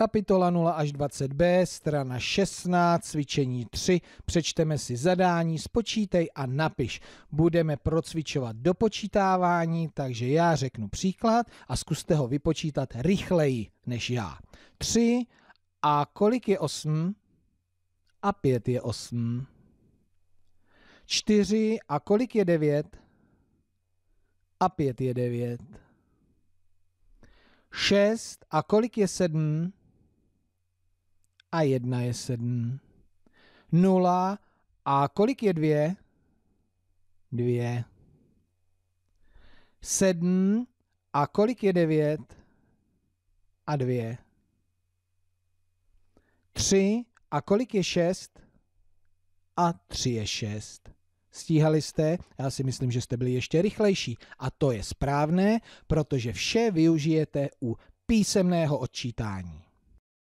Kapitola 0 až 20b, strana 16, cvičení 3, přečteme si zadání, spočítej a napiš. Budeme procvičovat dopočítávání, takže já řeknu příklad a zkuste ho vypočítat rychleji než já. 3 a kolik je 8? A 5 je 8. 4 a kolik je 9? A 5 je 9. 6 a kolik je 7? a 1 je 7. 0 a kolik je 2? 2. 7 a kolik je 9? A 2. 3 a kolik je 6? A 3 je 6. Stíhali jste? Já si myslím, že jste byli ještě rychlejší. A to je správné, protože vše využijete u písemného odčítání.